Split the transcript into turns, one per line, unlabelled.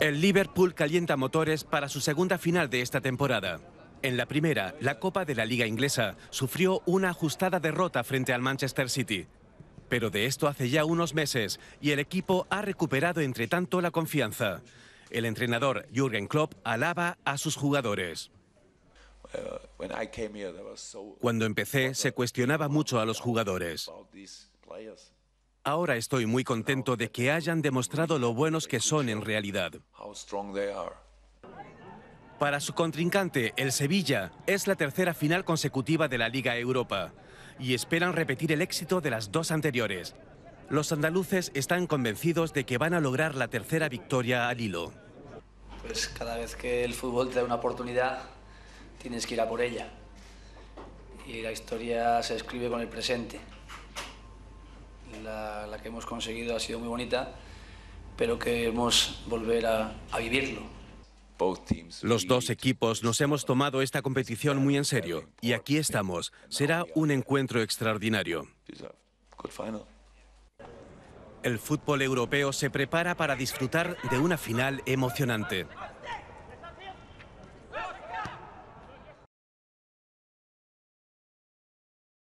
El Liverpool calienta motores para su segunda final de esta temporada. En la primera, la Copa de la Liga Inglesa sufrió una ajustada derrota frente al Manchester City. Pero de esto hace ya unos meses y el equipo ha recuperado entre tanto la confianza. El entrenador Jürgen Klopp alaba a sus jugadores. Cuando empecé se cuestionaba mucho a los jugadores. Ahora estoy muy contento de que hayan demostrado lo buenos que son en realidad. Para su contrincante, el Sevilla, es la tercera final consecutiva de la Liga Europa y esperan repetir el éxito de las dos anteriores. Los andaluces están convencidos de que van a lograr la tercera victoria al hilo.
Pues cada vez que el fútbol te da una oportunidad, tienes que ir a por ella. Y la historia se escribe con el presente la, que hemos conseguido ha sido muy bonita, pero queremos volver a vivirlo.
Los dos equipos nos hemos tomado esta competición muy en serio y aquí estamos. Será un encuentro extraordinario. El fútbol europeo se prepara para disfrutar de una final emocionante.